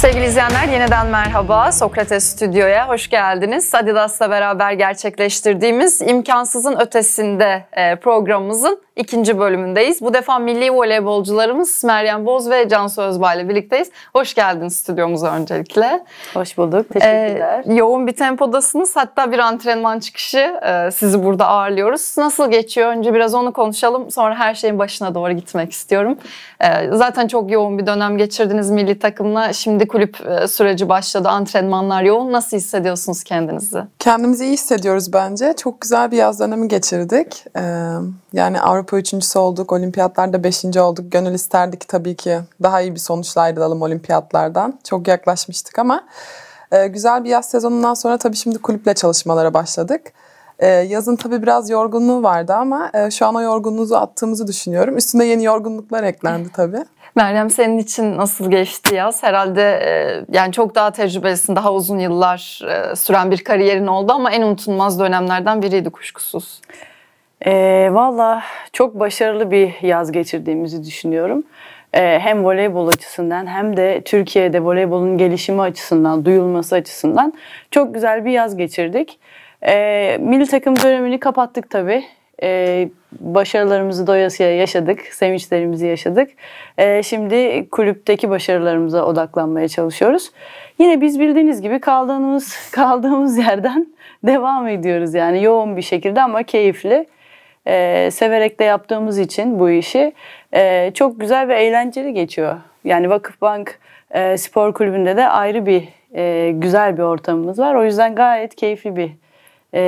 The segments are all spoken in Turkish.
Sevgili izleyenler yeniden merhaba. Sokrates Stüdyo'ya hoş geldiniz. Adidas'la beraber gerçekleştirdiğimiz İmkansızın Ötesinde e, programımızın ikinci bölümündeyiz. Bu defa milli voleybolcularımız Meryem Boz ve Can Sözbağ ile birlikteyiz. Hoş geldiniz stüdyomuza öncelikle. Hoş bulduk. Teşekkürler. Ee, yoğun bir tempodasınız. Hatta bir antrenman çıkışı e, sizi burada ağırlıyoruz. Nasıl geçiyor? Önce biraz onu konuşalım. Sonra her şeyin başına doğru gitmek istiyorum. E, zaten çok yoğun bir dönem geçirdiniz milli takımla. Şimdi kulüp e, süreci başladı, antrenmanlar yoğun. Nasıl hissediyorsunuz kendinizi? Kendimizi iyi hissediyoruz bence. Çok güzel bir yaz dönemi geçirdik. Ee, yani Avrupa üçüncüsü olduk, olimpiyatlarda beşinci olduk. Gönül isterdi ki tabii ki daha iyi bir sonuçla ayrılalım olimpiyatlardan. Çok yaklaşmıştık ama e, güzel bir yaz sezonundan sonra tabii şimdi kulüple çalışmalara başladık. Ee, yazın tabii biraz yorgunluğu vardı ama e, şu an o yorgunluğunuzu attığımızı düşünüyorum. Üstüne yeni yorgunluklar eklendi tabii. Meryem senin için nasıl geçti yaz? Herhalde e, yani çok daha tecrübelisin, daha uzun yıllar e, süren bir kariyerin oldu ama en unutulmaz dönemlerden biriydi kuşkusuz. E, Valla çok başarılı bir yaz geçirdiğimizi düşünüyorum hem voleybol açısından hem de Türkiye'de voleybolun gelişimi açısından, duyulması açısından çok güzel bir yaz geçirdik. E, milli takım dönemini kapattık tabii. E, başarılarımızı doyasıya yaşadık, sevinçlerimizi yaşadık. E, şimdi kulüpteki başarılarımıza odaklanmaya çalışıyoruz. Yine biz bildiğiniz gibi kaldığımız kaldığımız yerden devam ediyoruz yani yoğun bir şekilde ama keyifli. E, severek de yaptığımız için bu işi e, çok güzel ve eğlenceli geçiyor. Yani Vakıfbank e, Spor Kulübü'nde de ayrı bir e, güzel bir ortamımız var. O yüzden gayet keyifli bir e,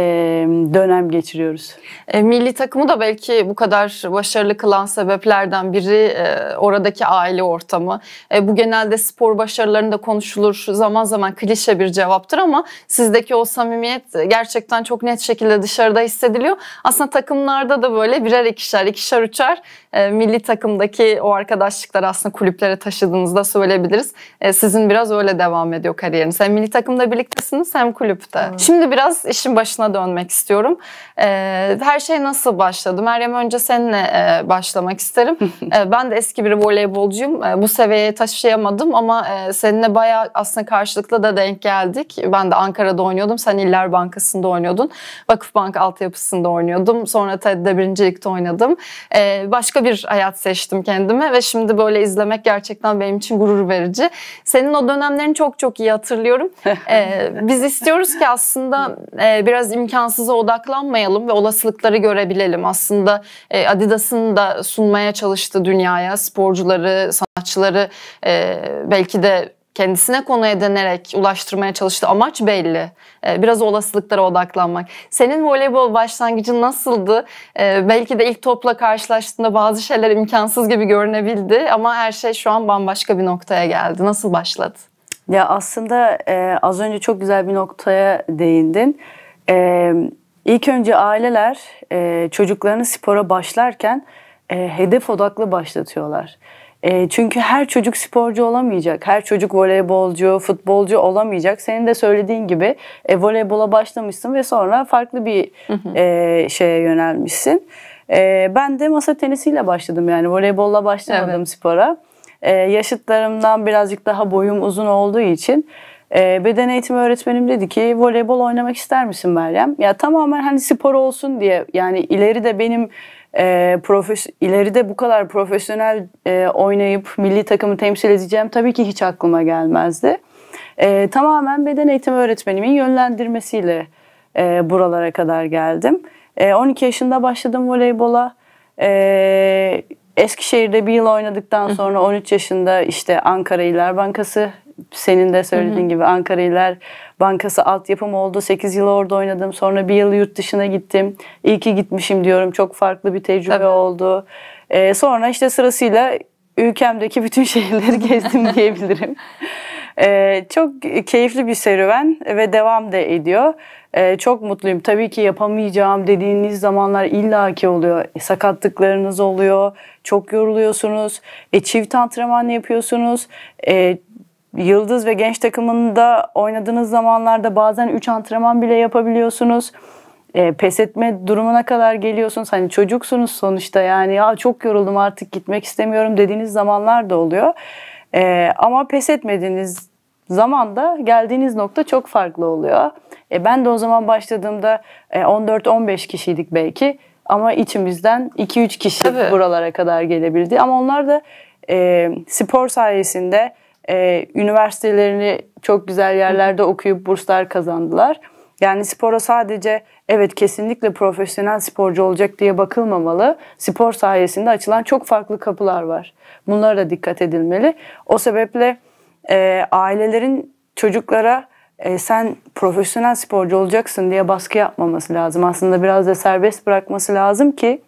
dönem geçiriyoruz. E, milli takımı da belki bu kadar başarılı kılan sebeplerden biri e, oradaki aile ortamı. E, bu genelde spor başarılarında konuşulur zaman zaman klişe bir cevaptır ama sizdeki o samimiyet gerçekten çok net şekilde dışarıda hissediliyor. Aslında takımlarda da böyle birer ikişer, ikişer üçer e, milli takımdaki o arkadaşlıkları aslında kulüplere taşıdığınızda söyleyebiliriz. E, sizin biraz öyle devam ediyor kariyeriniz. Hem milli takımda birliktesiniz hem kulüpte. Evet. Şimdi biraz işin başı başına dönmek istiyorum. E, her şey nasıl başladı? Meryem önce seninle e, başlamak isterim. e, ben de eski bir voleybolcuyum. E, bu seviyeye taşıyamadım ama e, seninle bayağı aslında karşılıklı da denk geldik. Ben de Ankara'da oynuyordum. Sen İller Bankası'nda oynuyordun. Vakıfbank altyapısında oynuyordum. Sonra TED'de birincilikte oynadım. E, başka bir hayat seçtim kendime ve şimdi böyle izlemek gerçekten benim için gurur verici. Senin o dönemlerini çok çok iyi hatırlıyorum. e, biz istiyoruz ki aslında e, biraz biraz imkansıza odaklanmayalım ve olasılıkları görebilelim. Aslında e, Adidas'ın da sunmaya çalıştığı dünyaya sporcuları, sanatçıları e, belki de kendisine konu edinerek ulaştırmaya çalıştığı amaç belli. E, biraz olasılıklara odaklanmak. Senin voleybol başlangıcın nasıldı? Belki de ilk topla karşılaştığında bazı şeyler imkansız gibi görünebildi ama her şey şu an bambaşka bir noktaya geldi. Nasıl başladı? Ya aslında az önce çok güzel bir noktaya değindin. E, ilk önce aileler e, çocuklarını spora başlarken e, hedef odaklı başlatıyorlar. E, çünkü her çocuk sporcu olamayacak, her çocuk voleybolcu, futbolcu olamayacak. Senin de söylediğin gibi e, voleybola başlamışsın ve sonra farklı bir E, şeye yönelmişsin. E, ben de masa tenisiyle başladım yani voleybolla başlamadım evet. spora. E, yaşıtlarımdan birazcık daha boyum uzun olduğu için... E, ee, beden eğitimi öğretmenim dedi ki voleybol oynamak ister misin Meryem? Ya tamamen hani spor olsun diye yani ileri de benim e, profes ileride bu kadar profesyonel e, oynayıp milli takımı temsil edeceğim tabii ki hiç aklıma gelmezdi. E, tamamen beden eğitimi öğretmenimin yönlendirmesiyle e, buralara kadar geldim. E, 12 yaşında başladım voleybola. E, Eskişehir'de bir yıl oynadıktan sonra 13 yaşında işte Ankara İller Bankası senin de söylediğin gibi Ankara İller Bankası altyapım oldu. 8 yıl orada oynadım. Sonra bir yıl yurt dışına gittim. İyi ki gitmişim diyorum. Çok farklı bir tecrübe Tabii. oldu. Ee, sonra işte sırasıyla ülkemdeki bütün şehirleri gezdim diyebilirim. Ee, çok keyifli bir serüven ve devam da ediyor. Ee, çok mutluyum. Tabii ki yapamayacağım dediğiniz zamanlar illaki oluyor. sakatlıklarınız oluyor. Çok yoruluyorsunuz. E, çift antrenman yapıyorsunuz. E, Yıldız ve genç takımında oynadığınız zamanlarda bazen 3 antrenman bile yapabiliyorsunuz. E, pes etme durumuna kadar geliyorsunuz. Hani çocuksunuz sonuçta yani ya çok yoruldum artık gitmek istemiyorum dediğiniz zamanlar da oluyor. E, ama pes etmediğiniz zaman da geldiğiniz nokta çok farklı oluyor. E, ben de o zaman başladığımda e, 14-15 kişiydik belki ama içimizden 2-3 kişi Tabii. buralara kadar gelebildi. Ama onlar da e, spor sayesinde e, üniversitelerini çok güzel yerlerde okuyup burslar kazandılar. Yani spora sadece evet kesinlikle profesyonel sporcu olacak diye bakılmamalı. Spor sayesinde açılan çok farklı kapılar var. Bunlara da dikkat edilmeli. O sebeple e, ailelerin çocuklara e, sen profesyonel sporcu olacaksın diye baskı yapmaması lazım. Aslında biraz da serbest bırakması lazım ki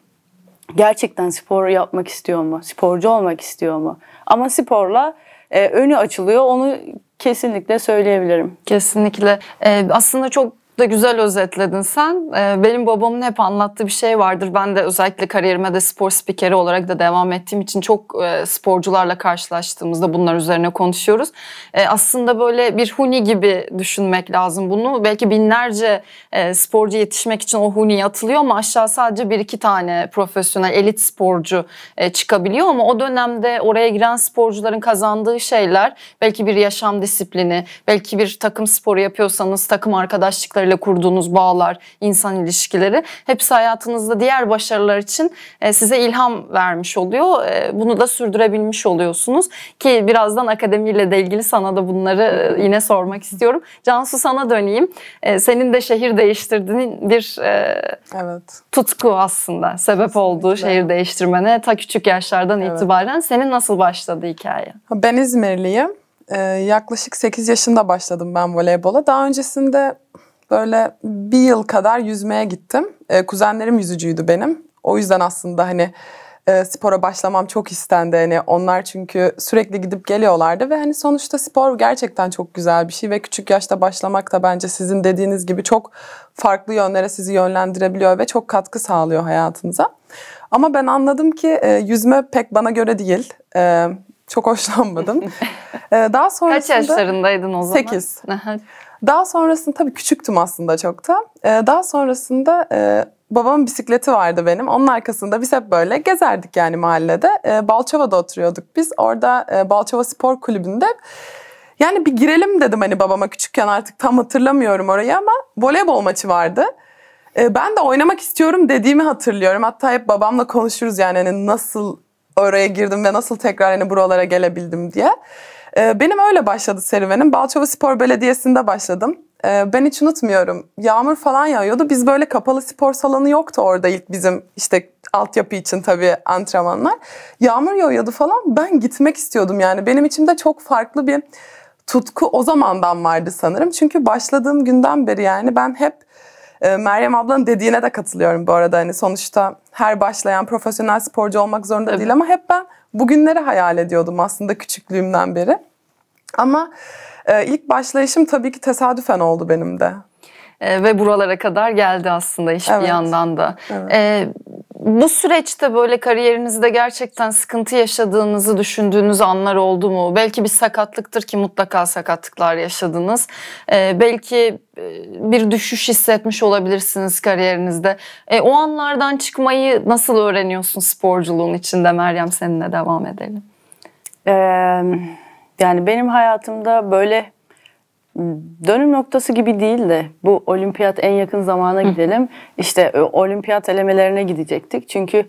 gerçekten spor yapmak istiyor mu? Sporcu olmak istiyor mu? Ama sporla ee, önü açılıyor. Onu kesinlikle söyleyebilirim. Kesinlikle. Ee, aslında çok da güzel özetledin sen. Ee, benim babamın hep anlattığı bir şey vardır. Ben de özellikle kariyerime de spor spikeri olarak da devam ettiğim için çok e, sporcularla karşılaştığımızda bunlar üzerine konuşuyoruz. E, aslında böyle bir huni gibi düşünmek lazım bunu. Belki binlerce e, sporcu yetişmek için o huni atılıyor ama aşağı sadece bir iki tane profesyonel elit sporcu çıkabiliyor ama o dönemde oraya giren sporcuların kazandığı şeyler belki bir yaşam disiplini, belki bir takım sporu yapıyorsanız takım arkadaşlıkları başkalarıyla kurduğunuz bağlar, insan ilişkileri hepsi hayatınızda diğer başarılar için e, size ilham vermiş oluyor. E, bunu da sürdürebilmiş oluyorsunuz ki birazdan akademiyle de ilgili sana da bunları e, yine sormak istiyorum. Cansu sana döneyim. Senin de şehir değiştirdiğin bir evet. tutku aslında sebep olduğu şehir değiştirmene ta küçük yaşlardan evet. itibaren. Senin nasıl başladı hikaye? Ben İzmirliyim. yaklaşık 8 yaşında başladım ben voleybola. Daha öncesinde böyle bir yıl kadar yüzmeye gittim. E, kuzenlerim yüzücüydü benim. O yüzden aslında hani e, spora başlamam çok istendi. Hani onlar çünkü sürekli gidip geliyorlardı ve hani sonuçta spor gerçekten çok güzel bir şey ve küçük yaşta başlamak da bence sizin dediğiniz gibi çok farklı yönlere sizi yönlendirebiliyor ve çok katkı sağlıyor hayatınıza. Ama ben anladım ki e, yüzme pek bana göre değil. E, çok hoşlanmadım. Ee, daha sonrasında... Kaç yaşlarındaydın o zaman? Sekiz. Daha sonrasında tabii küçüktüm aslında çok da. Ee, daha sonrasında e, babamın bisikleti vardı benim. Onun arkasında biz hep böyle gezerdik yani mahallede. Ee, Balçova'da oturuyorduk biz. Orada e, Balçova Spor Kulübü'nde yani bir girelim dedim hani babama küçükken artık tam hatırlamıyorum orayı ama voleybol maçı vardı. Ee, ben de oynamak istiyorum dediğimi hatırlıyorum. Hatta hep babamla konuşuruz yani hani nasıl oraya girdim ve nasıl tekrar hani buralara gelebildim diye. Ee, benim öyle başladı serüvenim. Balçova Spor Belediyesi'nde başladım. Ee, ben hiç unutmuyorum. Yağmur falan yağıyordu. Biz böyle kapalı spor salonu yoktu orada ilk bizim işte altyapı için tabii antrenmanlar. Yağmur yağıyordu falan. Ben gitmek istiyordum yani. Benim içimde çok farklı bir tutku o zamandan vardı sanırım. Çünkü başladığım günden beri yani ben hep ee, Meryem ablanın dediğine de katılıyorum bu arada. Hani sonuçta her başlayan profesyonel sporcu olmak zorunda Tabii. değil ama hep ben bugünleri hayal ediyordum aslında küçüklüğümden beri. Ama e, ilk başlayışım tabii ki tesadüfen oldu benim de. Ee, ve buralara kadar geldi aslında iş evet. bir yandan da. Evet. E, bu süreçte böyle kariyerinizde gerçekten sıkıntı yaşadığınızı düşündüğünüz anlar oldu mu? Belki bir sakatlıktır ki mutlaka sakatlıklar yaşadınız. Ee, belki e, bir düşüş hissetmiş olabilirsiniz kariyerinizde. E, o anlardan çıkmayı nasıl öğreniyorsun sporculuğun içinde Meryem seninle devam edelim. Ee, yani benim hayatımda böyle dönüm noktası gibi değil de bu olimpiyat en yakın zamana gidelim. İşte e, olimpiyat elemelerine gidecektik. Çünkü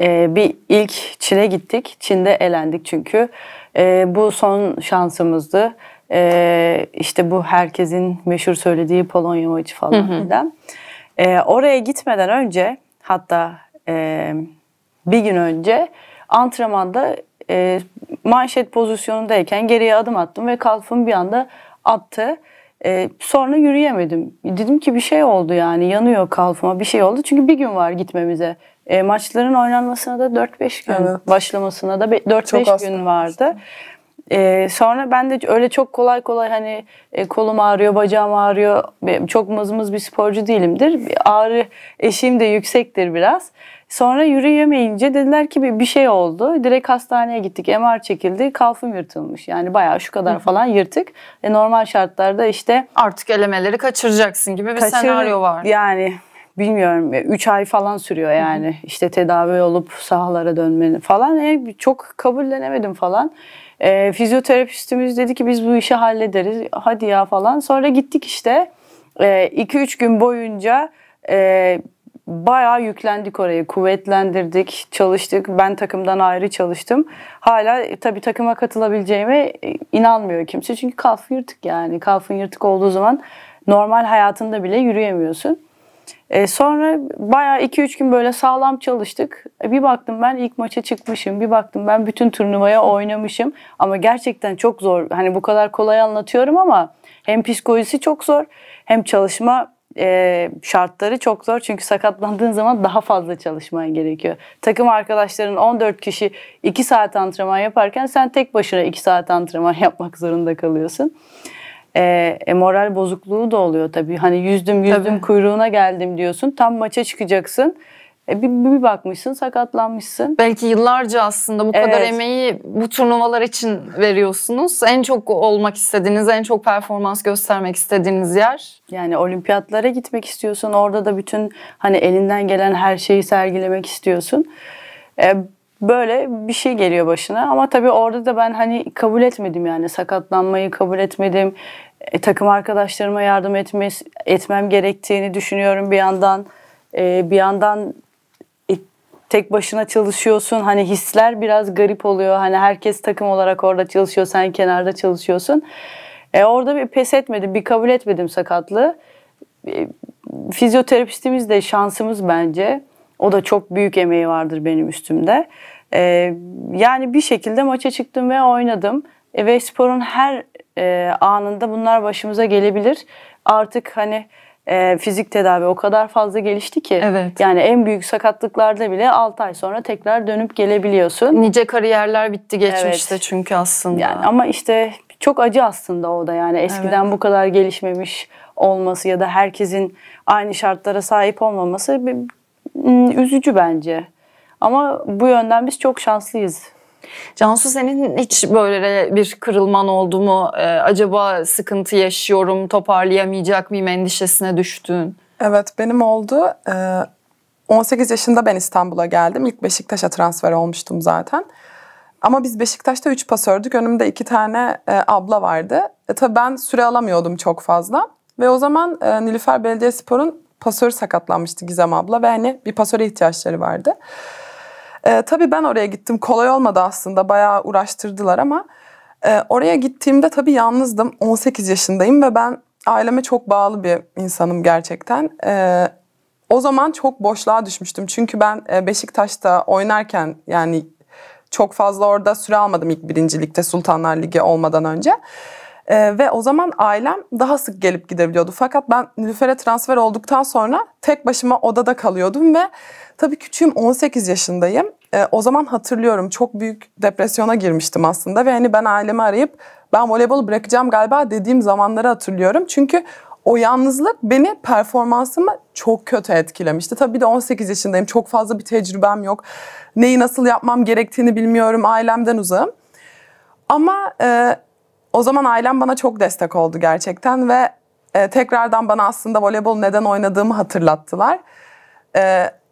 e, bir ilk Çin'e gittik. Çin'de elendik çünkü. E, bu son şansımızdı. E, işte bu herkesin meşhur söylediği Polonya maçı falan filan. E, oraya gitmeden önce hatta e, bir gün önce antrenmanda e, manşet pozisyonundayken geriye adım attım ve kalfım bir anda attı. E, sonra yürüyemedim. Dedim ki bir şey oldu yani yanıyor kalfıma. bir şey oldu. Çünkü bir gün var gitmemize. E, maçların oynanmasına da 4-5 gün, evet. başlamasına da 4-5 gün vardı. E, sonra ben de öyle çok kolay kolay hani e, kolum ağrıyor, bacağım ağrıyor. Çok mızmız bir sporcu değilimdir. Ağrı eşiğim de yüksektir biraz. Sonra yürüyemeyince dediler ki bir şey oldu. Direkt hastaneye gittik. MR çekildi. Kalfım yırtılmış. Yani bayağı şu kadar falan yırtık. E normal şartlarda işte artık elemeleri kaçıracaksın gibi bir kaçır, senaryo var. Yani bilmiyorum 3 e, ay falan sürüyor yani. Hı hı. İşte tedavi olup sahalara dönmeni falan. E, çok kabullenemedim falan. E, fizyoterapistimiz dedi ki biz bu işi hallederiz. Hadi ya falan. Sonra gittik işte 2-3 e, gün boyunca e, bayağı yüklendik orayı. Kuvvetlendirdik, çalıştık. Ben takımdan ayrı çalıştım. Hala e, tabii takıma katılabileceğime e, inanmıyor kimse. Çünkü kalf yırtık yani. Kalfın yırtık olduğu zaman normal hayatında bile yürüyemiyorsun. E, sonra bayağı 2-3 gün böyle sağlam çalıştık. E, bir baktım ben ilk maça çıkmışım. Bir baktım ben bütün turnuvaya oynamışım. Ama gerçekten çok zor. Hani bu kadar kolay anlatıyorum ama hem psikolojisi çok zor hem çalışma e, şartları çok zor çünkü sakatlandığın zaman daha fazla çalışman gerekiyor. Takım arkadaşların 14 kişi 2 saat antrenman yaparken sen tek başına 2 saat antrenman yapmak zorunda kalıyorsun. E, e, moral bozukluğu da oluyor tabii. Hani yüzdüm yüzdüm tabii. kuyruğuna geldim diyorsun. Tam maça çıkacaksın. E, bir, bir bakmışsın sakatlanmışsın. Belki yıllarca aslında bu evet. kadar emeği bu turnuvalar için veriyorsunuz. En çok olmak istediğiniz, en çok performans göstermek istediğiniz yer. Yani olimpiyatlara gitmek istiyorsun. Orada da bütün hani elinden gelen her şeyi sergilemek istiyorsun. E, böyle bir şey geliyor başına ama tabii orada da ben hani kabul etmedim yani sakatlanmayı kabul etmedim. E, takım arkadaşlarıma yardım etmes etmem gerektiğini düşünüyorum bir yandan. E, bir yandan tek başına çalışıyorsun. Hani hisler biraz garip oluyor. Hani herkes takım olarak orada çalışıyor. Sen kenarda çalışıyorsun. E, orada bir pes etmedim. Bir kabul etmedim sakatlığı. E, fizyoterapistimiz de şansımız bence. O da çok büyük emeği vardır benim üstümde. E, yani bir şekilde maça çıktım ve oynadım. E, ve sporun her e, anında bunlar başımıza gelebilir. Artık hani e, fizik tedavi o kadar fazla gelişti ki. Evet. Yani en büyük sakatlıklarda bile 6 ay sonra tekrar dönüp gelebiliyorsun. Nice kariyerler bitti geçmişte evet. çünkü aslında. Yani ama işte çok acı aslında o da yani eskiden evet. bu kadar gelişmemiş olması ya da herkesin aynı şartlara sahip olmaması hmm, üzücü bence. Ama bu yönden biz çok şanslıyız Cansu senin hiç böyle bir kırılman oldu mu? Ee, acaba sıkıntı yaşıyorum, toparlayamayacak mıyım endişesine düştün? Evet benim oldu. Ee, 18 yaşında ben İstanbul'a geldim. İlk Beşiktaş'a transfer olmuştum zaten. Ama biz Beşiktaş'ta 3 pasördük. Önümde 2 tane e, abla vardı. E, tabii ben süre alamıyordum çok fazla. Ve o zaman e, Nilüfer Belediyespor'un pasörü sakatlanmıştı Gizem abla. Ve hani bir pasöre ihtiyaçları vardı. E, tabii ben oraya gittim. Kolay olmadı aslında. Bayağı uğraştırdılar ama e, oraya gittiğimde tabii yalnızdım. 18 yaşındayım ve ben aileme çok bağlı bir insanım gerçekten. E, o zaman çok boşluğa düşmüştüm. Çünkü ben e, Beşiktaş'ta oynarken yani çok fazla orada süre almadım ilk birincilikte Sultanlar Ligi olmadan önce. E, ve o zaman ailem daha sık gelip gidebiliyordu. Fakat ben Nilüfer'e transfer olduktan sonra tek başıma odada kalıyordum ve tabii küçüğüm 18 yaşındayım. E, o zaman hatırlıyorum çok büyük depresyona girmiştim aslında ve hani ben ailemi arayıp ben voleybolu bırakacağım galiba dediğim zamanları hatırlıyorum. Çünkü o yalnızlık beni performansımı çok kötü etkilemişti. Tabii bir de 18 yaşındayım. Çok fazla bir tecrübem yok. Neyi nasıl yapmam gerektiğini bilmiyorum. Ailemden uzağım. Ama e, o zaman ailem bana çok destek oldu gerçekten ve e, tekrardan bana aslında voleybol neden oynadığımı hatırlattılar. E,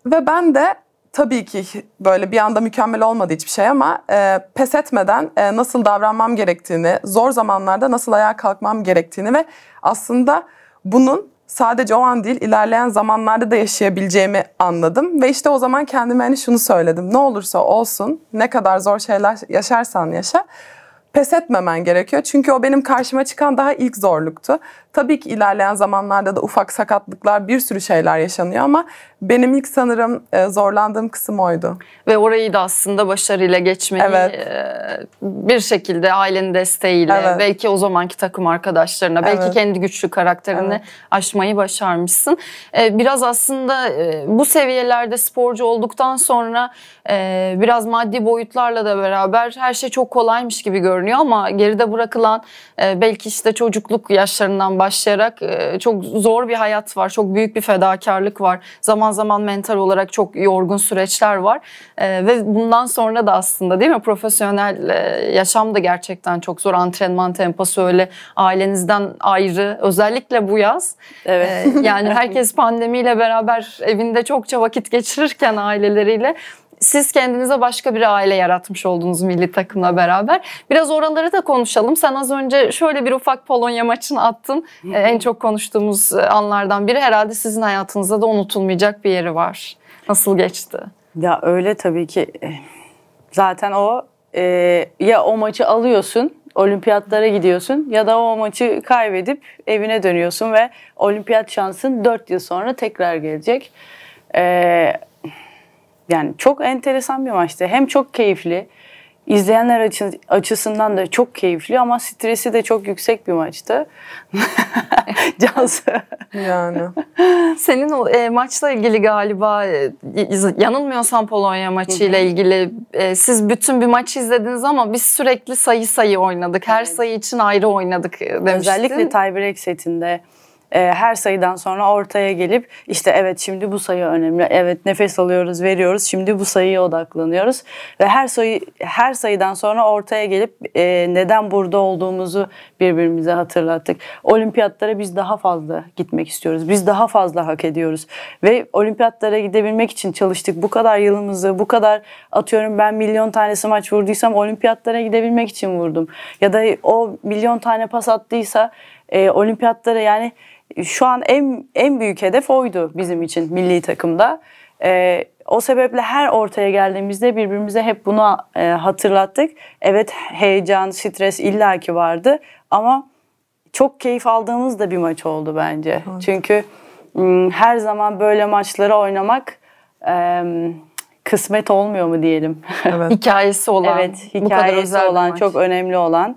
ve ben de tabii ki böyle bir anda mükemmel olmadı hiçbir şey ama e, pes etmeden e, nasıl davranmam gerektiğini, zor zamanlarda nasıl ayağa kalkmam gerektiğini ve aslında bunun sadece o an değil ilerleyen zamanlarda da yaşayabileceğimi anladım. Ve işte o zaman kendime hani şunu söyledim. Ne olursa olsun ne kadar zor şeyler yaşarsan yaşa pes etmemen gerekiyor. Çünkü o benim karşıma çıkan daha ilk zorluktu. Tabii ki ilerleyen zamanlarda da ufak sakatlıklar, bir sürü şeyler yaşanıyor ama benim ilk sanırım e, zorlandığım kısım oydu. Ve orayı da aslında başarıyla geçmeyi evet. E, bir şekilde ailenin desteğiyle evet. belki o zamanki takım arkadaşlarına belki kendi güçlü karakterini evet. aşmayı başarmışsın. E, biraz aslında bu seviyelerde sporcu olduktan sonra biraz maddi boyutlarla da beraber her şey çok kolaymış gibi görünüyor ama geride bırakılan belki işte çocukluk yaşlarından başlayarak çok zor bir hayat var. Çok büyük bir fedakarlık var. Zaman zaman mental olarak çok yorgun süreçler var. E, ve bundan sonra da aslında değil mi profesyonel e, yaşam da gerçekten çok zor. Antrenman temposu öyle ailenizden ayrı. Özellikle bu yaz. Evet. E, yani herkes pandemiyle beraber evinde çokça vakit geçirirken aileleriyle siz kendinize başka bir aile yaratmış oldunuz milli takımla beraber. Biraz oraları da konuşalım. Sen az önce şöyle bir ufak Polonya maçını attın. Ee, en çok konuştuğumuz e, anlardan biri herhalde sizin hayatınızda da unutulmayacak bir yeri var. Nasıl geçti? Ya öyle tabii ki. Eh, zaten o e, ya o maçı alıyorsun, olimpiyatlara gidiyorsun ya da o maçı kaybedip evine dönüyorsun ve olimpiyat şansın 4 yıl sonra tekrar gelecek. Eee yani çok enteresan bir maçtı. Hem çok keyifli, izleyenler açısından da çok keyifli ama stresi de çok yüksek bir maçtı. Cansu. Yani. Senin e, maçla ilgili galiba e, yanılmıyorsam Polonya maçıyla ilgili e, siz bütün bir maç izlediniz ama biz sürekli sayı sayı oynadık. Her evet. sayı için ayrı oynadık e, demiştin. Özellikle tiebreak setinde e, her sayıdan sonra ortaya gelip işte evet şimdi bu sayı önemli. Evet nefes alıyoruz, veriyoruz. Şimdi bu sayıya odaklanıyoruz ve her sayı her sayıdan sonra ortaya gelip e, neden burada olduğumuzu birbirimize hatırlattık. Olimpiyatlara biz daha fazla gitmek istiyoruz. Biz daha fazla hak ediyoruz ve olimpiyatlara gidebilmek için çalıştık. Bu kadar yılımızı, bu kadar atıyorum ben milyon tanesi maç vurduysam olimpiyatlara gidebilmek için vurdum. Ya da o milyon tane pas attıysa e, olimpiyatlara yani şu an en en büyük hedef oydu bizim için milli takımda. E, o sebeple her ortaya geldiğimizde birbirimize hep bunu e, hatırlattık. Evet heyecan, stres illaki vardı ama çok keyif aldığımız da bir maç oldu bence. Evet. Çünkü her zaman böyle maçlara oynamak e, kısmet olmuyor mu diyelim. Evet. hikayesi olan. Evet, hikayesi olan, çok önemli olan.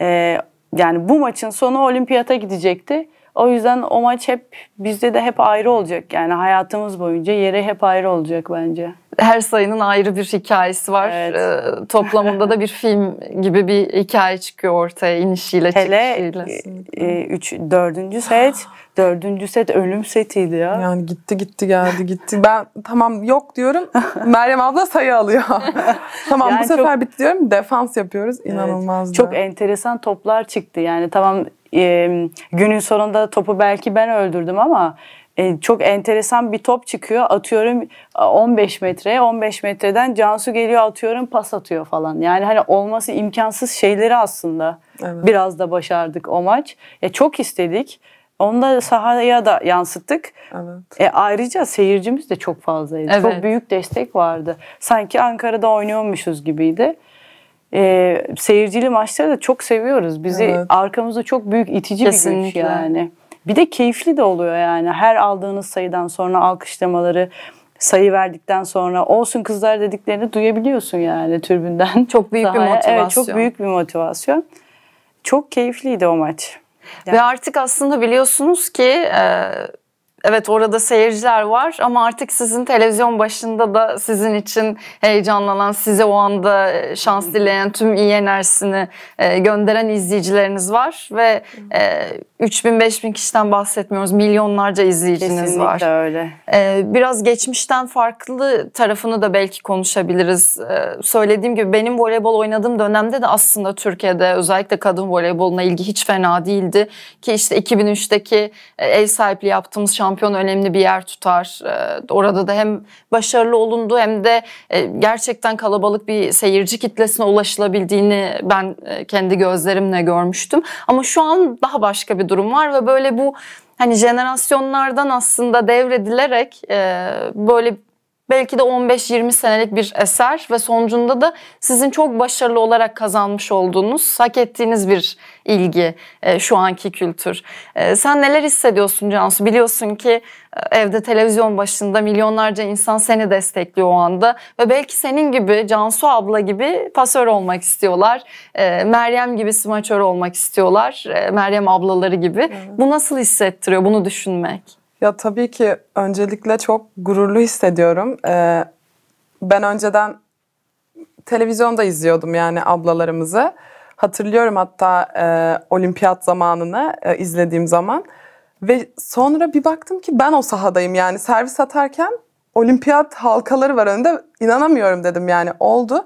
E, yani bu maçın sonu olimpiyata gidecekti. O yüzden o maç hep bizde de hep ayrı olacak. Yani hayatımız boyunca yeri hep ayrı olacak bence. Her sayının ayrı bir hikayesi var. Evet. Ee, toplamında da bir film gibi bir hikaye çıkıyor ortaya inişiyle Hele, çıkışıyla. Hele e, üç, dördüncü set, dördüncü set ölüm setiydi ya. Yani gitti gitti geldi gitti. Ben tamam yok diyorum Meryem abla sayı alıyor. tamam yani bu sefer çok, bitti diyorum defans yapıyoruz inanılmaz. Evet, çok enteresan toplar çıktı yani tamam e, günün sonunda topu belki ben öldürdüm ama e, çok enteresan bir top çıkıyor. Atıyorum 15 metreye, 15 metreden Cansu geliyor atıyorum pas atıyor falan. Yani hani olması imkansız şeyleri aslında evet. biraz da başardık o maç. Ya çok istedik. Onu da sahaya da yansıttık. Evet. E ayrıca seyircimiz de çok fazlaydı. Evet. Çok büyük destek vardı. Sanki Ankara'da oynuyormuşuz gibiydi e, seyircili maçları da çok seviyoruz. Bizi evet. arkamızda çok büyük itici Kesinlikle. bir güç yani. Bir de keyifli de oluyor yani. Her aldığınız sayıdan sonra alkışlamaları, sayı verdikten sonra olsun kızlar dediklerini duyabiliyorsun yani türbünden. Çok büyük Daha, bir motivasyon. Evet çok büyük bir motivasyon. Çok keyifliydi o maç. Yani. Ve artık aslında biliyorsunuz ki e, Evet orada seyirciler var ama artık sizin televizyon başında da sizin için heyecanlanan, size o anda e, şans dileyen tüm iyi enerjisini e, gönderen izleyicileriniz var ve 3000-5000 e, kişiden bahsetmiyoruz. Milyonlarca izleyiciniz Kesinlikle var. öyle. Biraz geçmişten farklı tarafını da belki konuşabiliriz. Söylediğim gibi benim voleybol oynadığım dönemde de aslında Türkiye'de özellikle kadın voleyboluna ilgi hiç fena değildi. Ki işte 2003'teki ev sahipliği yaptığımız şampiyon şampiyon önemli bir yer tutar. Ee, orada da hem başarılı olundu hem de e, gerçekten kalabalık bir seyirci kitlesine ulaşılabildiğini ben e, kendi gözlerimle görmüştüm. Ama şu an daha başka bir durum var ve böyle bu hani jenerasyonlardan aslında devredilerek e, böyle belki de 15-20 senelik bir eser ve sonucunda da sizin çok başarılı olarak kazanmış olduğunuz, hak ettiğiniz bir ilgi e, şu anki kültür. E, sen neler hissediyorsun Cansu? Biliyorsun ki e, evde televizyon başında milyonlarca insan seni destekliyor o anda ve belki senin gibi Cansu abla gibi pasör olmak istiyorlar. Meryem gibi smaçör olmak istiyorlar. Meryem ablaları gibi. Bu nasıl hissettiriyor bunu düşünmek? Ya tabii ki öncelikle çok gururlu hissediyorum. Ee, ben önceden televizyonda izliyordum yani ablalarımızı. Hatırlıyorum hatta e, olimpiyat zamanını e, izlediğim zaman. Ve sonra bir baktım ki ben o sahadayım yani servis atarken olimpiyat halkaları var önünde. inanamıyorum dedim yani oldu.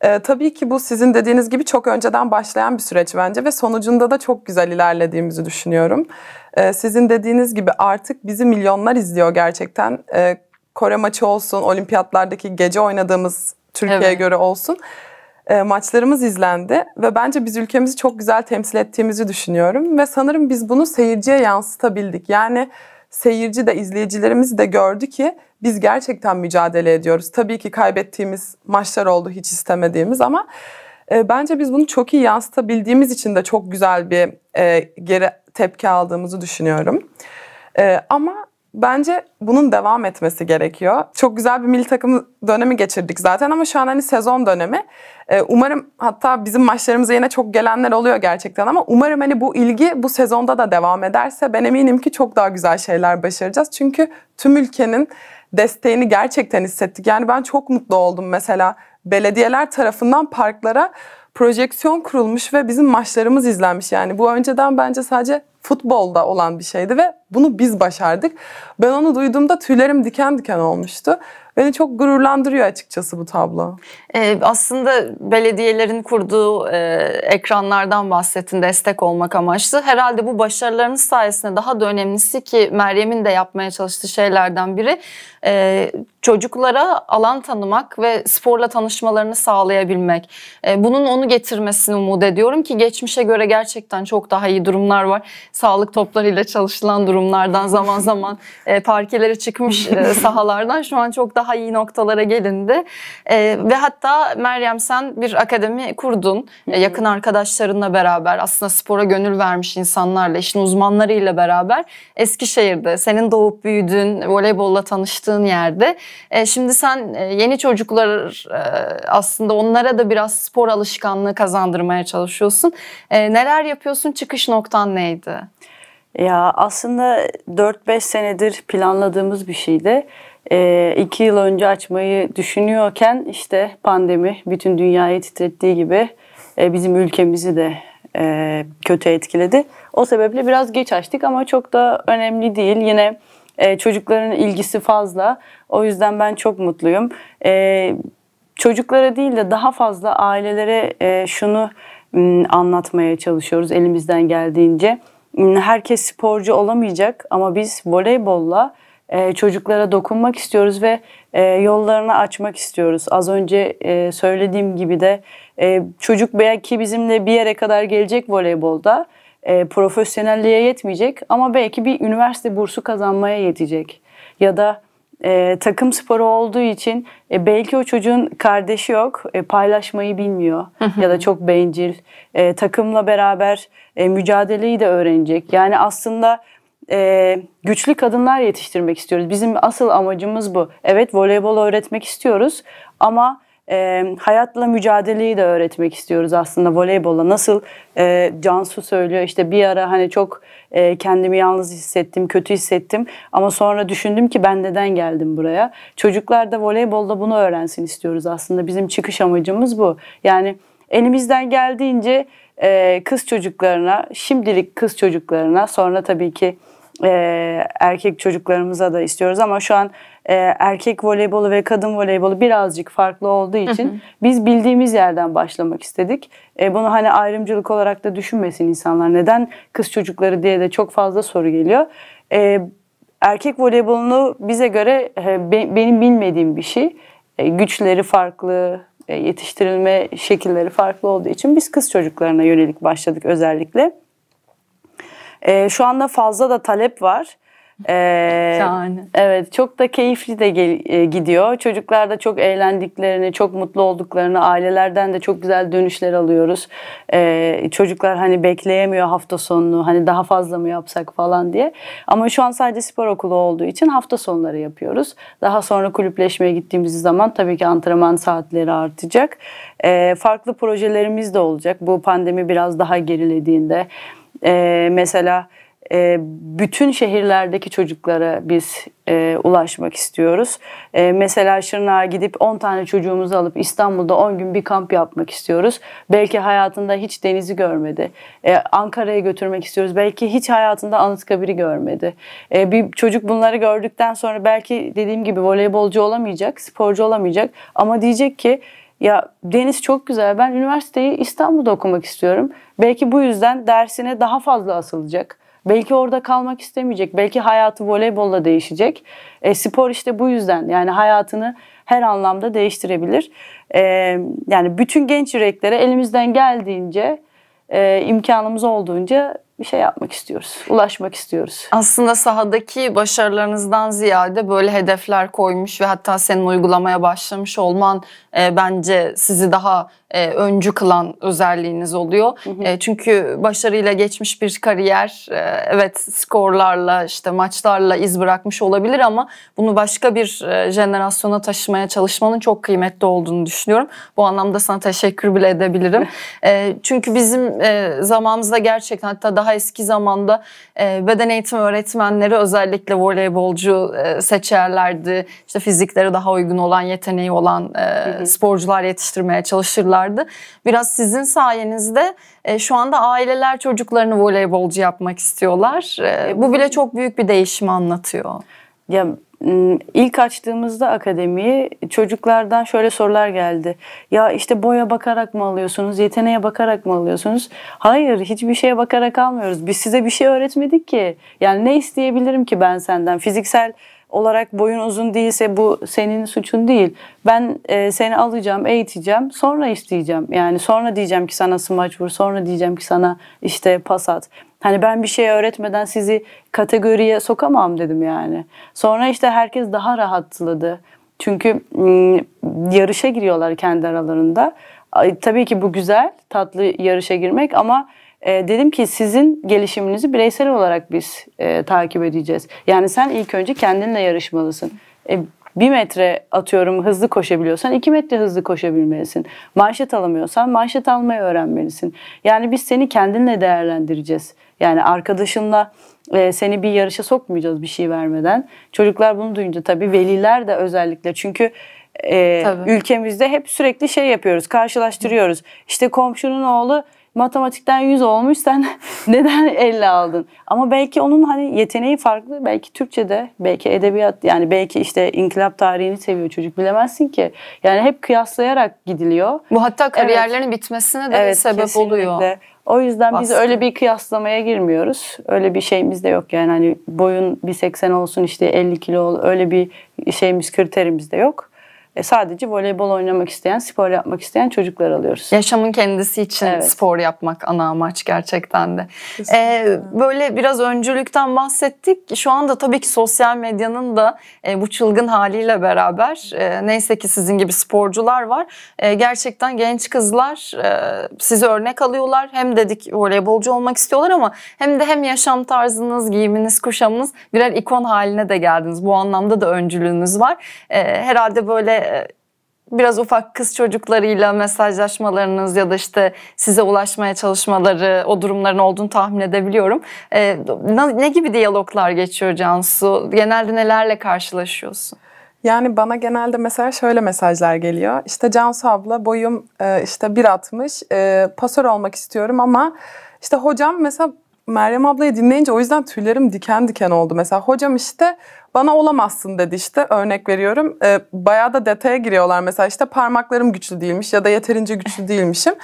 E, tabii ki bu sizin dediğiniz gibi çok önceden başlayan bir süreç bence ve sonucunda da çok güzel ilerlediğimizi düşünüyorum. E, sizin dediğiniz gibi artık bizi milyonlar izliyor gerçekten. E, Kore maçı olsun, olimpiyatlardaki gece oynadığımız Türkiye'ye evet. göre olsun e, maçlarımız izlendi ve bence biz ülkemizi çok güzel temsil ettiğimizi düşünüyorum ve sanırım biz bunu seyirciye yansıtabildik. Yani seyirci de izleyicilerimiz de gördü ki biz gerçekten mücadele ediyoruz. Tabii ki kaybettiğimiz maçlar oldu hiç istemediğimiz ama e, bence biz bunu çok iyi yansıtabildiğimiz için de çok güzel bir e, geri tepki aldığımızı düşünüyorum. E, ama Bence bunun devam etmesi gerekiyor. Çok güzel bir milli takım dönemi geçirdik zaten ama şu an hani sezon dönemi. Ee, umarım hatta bizim maçlarımıza yine çok gelenler oluyor gerçekten ama umarım hani bu ilgi bu sezonda da devam ederse ben eminim ki çok daha güzel şeyler başaracağız. Çünkü tüm ülkenin desteğini gerçekten hissettik. Yani ben çok mutlu oldum mesela belediyeler tarafından parklara projeksiyon kurulmuş ve bizim maçlarımız izlenmiş. Yani bu önceden bence sadece futbolda olan bir şeydi ve bunu biz başardık. Ben onu duyduğumda tüylerim diken diken olmuştu. Beni çok gururlandırıyor açıkçası bu tablo. Ee, aslında belediyelerin kurduğu e, ekranlardan bahsettin destek olmak amaçlı. Herhalde bu başarılarınız sayesinde daha da önemlisi ki Meryem'in de yapmaya çalıştığı şeylerden biri... E, çocuklara alan tanımak ve sporla tanışmalarını sağlayabilmek. E, bunun onu getirmesini umut ediyorum ki geçmişe göre gerçekten çok daha iyi durumlar var. Sağlık toplarıyla çalışılan durumlardan zaman zaman e, çıkmış e, sahalardan şu an çok daha iyi noktalara gelindi. E, ve hatta Meryem sen bir akademi kurdun. yakın arkadaşlarınla beraber aslında spora gönül vermiş insanlarla, işin uzmanlarıyla beraber Eskişehir'de senin doğup büyüdüğün, voleybolla tanıştığın yerde e, şimdi sen e, yeni çocuklar e, aslında onlara da biraz spor alışkanlığı kazandırmaya çalışıyorsun. E, neler yapıyorsun? Çıkış noktan neydi? Ya aslında 4-5 senedir planladığımız bir şeydi. E, iki yıl önce açmayı düşünüyorken işte pandemi bütün dünyayı titrettiği gibi e, bizim ülkemizi de e, kötü etkiledi. O sebeple biraz geç açtık ama çok da önemli değil. Yine e, çocukların ilgisi fazla. O yüzden ben çok mutluyum. E, çocuklara değil de daha fazla ailelere e, şunu anlatmaya çalışıyoruz elimizden geldiğince. Herkes sporcu olamayacak ama biz voleybolla e, çocuklara dokunmak istiyoruz ve e, yollarını açmak istiyoruz. Az önce e, söylediğim gibi de e, çocuk belki bizimle bir yere kadar gelecek voleybolda e, profesyonelliğe yetmeyecek ama belki bir üniversite bursu kazanmaya yetecek. Ya da e, takım sporu olduğu için e, belki o çocuğun kardeşi yok, e, paylaşmayı bilmiyor ya da çok bencil. E, takımla beraber e, mücadeleyi de öğrenecek. Yani aslında e, güçlü kadınlar yetiştirmek istiyoruz. Bizim asıl amacımız bu. Evet voleybol öğretmek istiyoruz ama e, hayatla mücadeleyi de öğretmek istiyoruz aslında voleybolla. Nasıl e, Cansu söylüyor işte bir ara hani çok e, kendimi yalnız hissettim, kötü hissettim ama sonra düşündüm ki ben neden geldim buraya. Çocuklar da voleybolda bunu öğrensin istiyoruz aslında. Bizim çıkış amacımız bu. Yani elimizden geldiğince e, kız çocuklarına, şimdilik kız çocuklarına sonra tabii ki e, erkek çocuklarımıza da istiyoruz ama şu an e, erkek voleybolu ve kadın voleybolu birazcık farklı olduğu için hı hı. biz bildiğimiz yerden başlamak istedik. E, bunu hani ayrımcılık olarak da düşünmesin insanlar. Neden kız çocukları diye de çok fazla soru geliyor. E, erkek voleybolunu bize göre e, be, benim bilmediğim bir şey. E, güçleri farklı, e, yetiştirilme şekilleri farklı olduğu için biz kız çocuklarına yönelik başladık özellikle. E, şu anda fazla da talep var ee, Evet çok da keyifli de gel, e, gidiyor. Çocuklar da çok eğlendiklerini, çok mutlu olduklarını, ailelerden de çok güzel dönüşler alıyoruz. Ee, çocuklar hani bekleyemiyor hafta sonunu, hani daha fazla mı yapsak falan diye. Ama şu an sadece spor okulu olduğu için hafta sonları yapıyoruz. Daha sonra kulüpleşmeye gittiğimiz zaman tabii ki antrenman saatleri artacak. Ee, farklı projelerimiz de olacak. Bu pandemi biraz daha gerilediğinde. Ee, mesela e, bütün şehirlerdeki çocuklara biz e, ulaşmak istiyoruz. E, mesela Şırnak'a gidip 10 tane çocuğumuzu alıp İstanbul'da 10 gün bir kamp yapmak istiyoruz. Belki hayatında hiç denizi görmedi. E, Ankara'ya götürmek istiyoruz. Belki hiç hayatında Anıtkabir'i görmedi. E, bir çocuk bunları gördükten sonra belki dediğim gibi voleybolcu olamayacak, sporcu olamayacak ama diyecek ki ya deniz çok güzel. Ben üniversiteyi İstanbul'da okumak istiyorum. Belki bu yüzden dersine daha fazla asılacak Belki orada kalmak istemeyecek. Belki hayatı voleybolla değişecek. E, spor işte bu yüzden yani hayatını her anlamda değiştirebilir. E, yani bütün genç yüreklere elimizden geldiğince e, imkanımız olduğunca bir şey yapmak istiyoruz, ulaşmak istiyoruz. Aslında sahadaki başarılarınızdan ziyade böyle hedefler koymuş ve hatta senin uygulamaya başlamış olman e, bence sizi daha e, öncü kılan özelliğiniz oluyor. Hı hı. E, çünkü başarıyla geçmiş bir kariyer e, evet skorlarla işte maçlarla iz bırakmış olabilir ama bunu başka bir e, jenerasyona taşımaya çalışmanın çok kıymetli olduğunu düşünüyorum. Bu anlamda sana teşekkür bile edebilirim. e, çünkü bizim e, zamanımızda gerçekten hatta daha eski zamanda e, beden eğitimi öğretmenleri özellikle voleybolcu e, seçerlerdi. İşte fizikleri daha uygun olan, yeteneği olan e, hı hı. sporcular yetiştirmeye çalışırlar yapıyorlardı. Biraz sizin sayenizde e, şu anda aileler çocuklarını voleybolcu yapmak istiyorlar. E, bu bile çok büyük bir değişimi anlatıyor. Ya ilk açtığımızda akademiyi çocuklardan şöyle sorular geldi. Ya işte boya bakarak mı alıyorsunuz, yeteneğe bakarak mı alıyorsunuz? Hayır, hiçbir şeye bakarak almıyoruz. Biz size bir şey öğretmedik ki. Yani ne isteyebilirim ki ben senden? Fiziksel olarak boyun uzun değilse bu senin suçun değil. Ben e, seni alacağım, eğiteceğim, sonra isteyeceğim. Yani sonra diyeceğim ki sana smaç vur, sonra diyeceğim ki sana işte pas at. Hani ben bir şey öğretmeden sizi kategoriye sokamam dedim yani. Sonra işte herkes daha rahatladı. Çünkü ıı, yarışa giriyorlar kendi aralarında. tabii ki bu güzel, tatlı yarışa girmek ama e, dedim ki sizin gelişiminizi bireysel olarak biz e, takip edeceğiz. Yani sen ilk önce kendinle yarışmalısın. E, bir metre atıyorum hızlı koşabiliyorsan iki metre hızlı koşabilmelisin. Manşet alamıyorsan manşet almayı öğrenmelisin. Yani biz seni kendinle değerlendireceğiz. Yani arkadaşınla e, seni bir yarışa sokmayacağız bir şey vermeden. Çocuklar bunu duyunca tabii veliler de özellikle çünkü e, ülkemizde hep sürekli şey yapıyoruz karşılaştırıyoruz. İşte komşunun oğlu matematikten 100 olmuş sen neden 50 aldın? Ama belki onun hani yeteneği farklı. Belki Türkçe'de, belki edebiyat yani belki işte inkılap tarihini seviyor çocuk bilemezsin ki. Yani hep kıyaslayarak gidiliyor. Bu hatta kariyerlerin evet. bitmesine de evet, sebep kesinlikle. oluyor. O yüzden Bastı. biz öyle bir kıyaslamaya girmiyoruz. Öyle bir şeyimiz de yok yani hani boyun bir 80 olsun işte 50 kilo ol öyle bir şeyimiz kriterimiz de yok. E, sadece voleybol oynamak isteyen, spor yapmak isteyen çocuklar alıyoruz. Yaşamın kendisi için evet. spor yapmak ana amaç gerçekten de. E, böyle biraz öncülükten bahsettik. Şu anda tabii ki sosyal medyanın da e, bu çılgın haliyle beraber e, neyse ki sizin gibi sporcular var. E, gerçekten genç kızlar e, sizi örnek alıyorlar. Hem dedik voleybolcu olmak istiyorlar ama hem de hem yaşam tarzınız, giyiminiz, kuşamınız birer ikon haline de geldiniz. Bu anlamda da öncülüğünüz var. E, herhalde böyle biraz ufak kız çocuklarıyla mesajlaşmalarınız ya da işte size ulaşmaya çalışmaları o durumların olduğunu tahmin edebiliyorum. E, ne gibi diyaloglar geçiyor Cansu? Genelde nelerle karşılaşıyorsun? Yani bana genelde mesela şöyle mesajlar geliyor. İşte Cansu abla boyum e, işte 1.60 e, pasör olmak istiyorum ama işte hocam mesela Meryem ablayı dinleyince o yüzden tüylerim diken diken oldu. Mesela hocam işte bana olamazsın dedi işte örnek veriyorum. E, bayağı da detaya giriyorlar mesela işte parmaklarım güçlü değilmiş ya da yeterince güçlü değilmişim.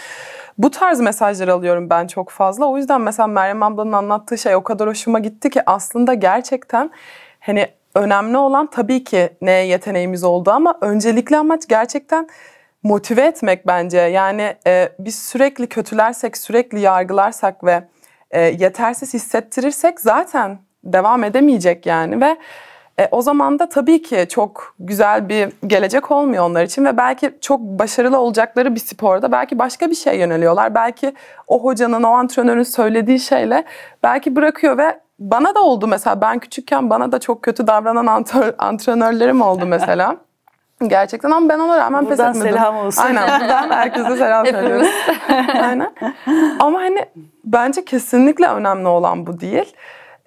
Bu tarz mesajlar alıyorum ben çok fazla. O yüzden mesela Meryem ablanın anlattığı şey o kadar hoşuma gitti ki aslında gerçekten hani önemli olan tabii ki neye yeteneğimiz oldu ama öncelikli amaç gerçekten motive etmek bence. Yani e, biz sürekli kötülersek, sürekli yargılarsak ve e, yetersiz hissettirirsek zaten devam edemeyecek yani ve e, o zaman da tabii ki çok güzel bir gelecek olmuyor onlar için ve belki çok başarılı olacakları bir sporda belki başka bir şey yöneliyorlar. Belki o hocanın, o antrenörün söylediği şeyle belki bırakıyor ve bana da oldu mesela ben küçükken bana da çok kötü davranan antrenör, antrenörlerim oldu mesela. Gerçekten ama ben ona rağmen buradan pes etmedim. selam olsun. Aynen buradan herkese selam söylüyoruz. Aynen. Ama hani bence kesinlikle önemli olan bu değil.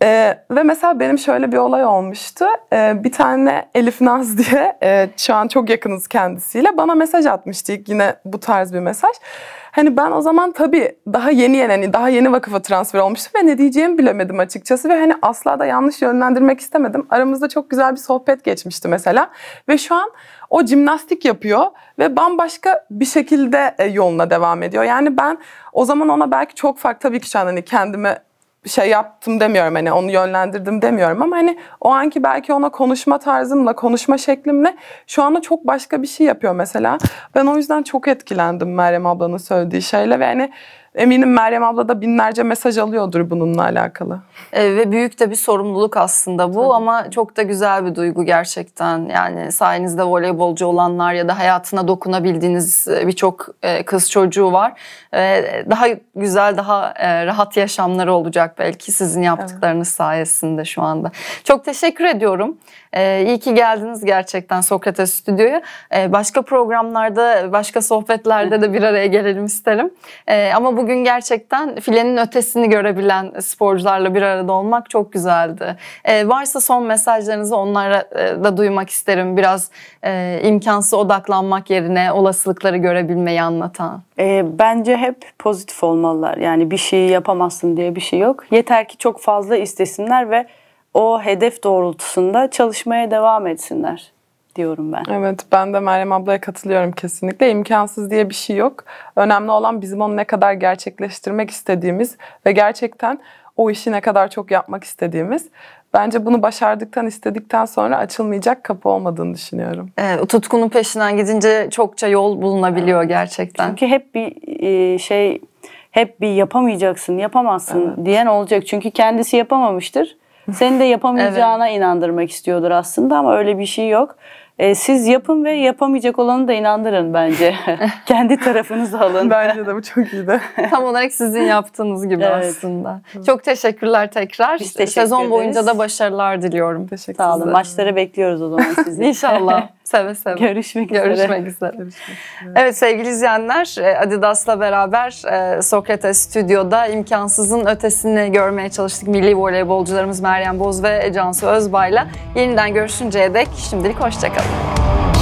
Ee, ve mesela benim şöyle bir olay olmuştu. Ee, bir tane Elif Naz diye e, şu an çok yakınız kendisiyle bana mesaj atmıştı yine bu tarz bir mesaj. Hani ben o zaman tabii daha yeni yeni daha yeni vakıfa transfer olmuştum ve ne diyeceğimi bilemedim açıkçası ve hani asla da yanlış yönlendirmek istemedim. Aramızda çok güzel bir sohbet geçmişti mesela ve şu an o jimnastik yapıyor ve bambaşka bir şekilde e, yoluna devam ediyor. Yani ben o zaman ona belki çok farklı tabii ki şu an hani kendimi şey yaptım demiyorum hani onu yönlendirdim demiyorum ama hani o anki belki ona konuşma tarzımla, konuşma şeklimle şu anda çok başka bir şey yapıyor mesela. Ben o yüzden çok etkilendim Meryem ablanın söylediği şeyle ve hani Eminim Meryem abla da binlerce mesaj alıyordur bununla alakalı. E, ve büyük de bir sorumluluk aslında bu Tabii. ama çok da güzel bir duygu gerçekten. Yani sayenizde voleybolcu olanlar ya da hayatına dokunabildiğiniz e, birçok e, kız çocuğu var. E, daha güzel, daha e, rahat yaşamları olacak belki sizin yaptıklarınız evet. sayesinde şu anda. Çok teşekkür ediyorum. E, iyi ki geldiniz gerçekten Sokrates Stüdyo'ya. E, başka programlarda, başka sohbetlerde de bir araya gelelim isterim. E, ama bu bugün gerçekten filenin ötesini görebilen sporcularla bir arada olmak çok güzeldi. E, varsa son mesajlarınızı onlara e, da duymak isterim. Biraz e, imkansız odaklanmak yerine olasılıkları görebilmeyi anlatan. E, bence hep pozitif olmalılar. Yani bir şeyi yapamazsın diye bir şey yok. Yeter ki çok fazla istesinler ve o hedef doğrultusunda çalışmaya devam etsinler diyorum ben. Evet ben de Meryem ablaya katılıyorum kesinlikle. İmkansız diye bir şey yok. Önemli olan bizim onu ne kadar gerçekleştirmek istediğimiz ve gerçekten o işi ne kadar çok yapmak istediğimiz. Bence bunu başardıktan, istedikten sonra açılmayacak kapı olmadığını düşünüyorum. Evet, tutkunun peşinden gidince çokça yol bulunabiliyor evet. gerçekten. Çünkü hep bir e, şey, hep bir yapamayacaksın, yapamazsın evet. diyen olacak. Çünkü kendisi yapamamıştır. Seni de yapamayacağına evet. inandırmak istiyordur aslında ama öyle bir şey yok. E, siz yapın ve yapamayacak olanı da inandırın bence. Kendi tarafınızı alın. bence de bu çok iyi de. Tam olarak sizin yaptığınız gibi evet. aslında. Çok teşekkürler tekrar. Biz teşekkür Sezon ederiz. boyunca da başarılar diliyorum. Teşekkür Sağ olun. Size. Maçlara bekliyoruz o zaman sizi. İnşallah. Seve seve. Görüşmek, Görüşmek üzere. Görüşmek üzere. Evet sevgili izleyenler e, Adidas'la beraber e, Sokrates Stüdyo'da imkansızın ötesini görmeye çalıştık. Milli voleybolcularımız Meryem Boz ve Cansu Özbay'la yeniden görüşünceye dek şimdilik hoşçakalın.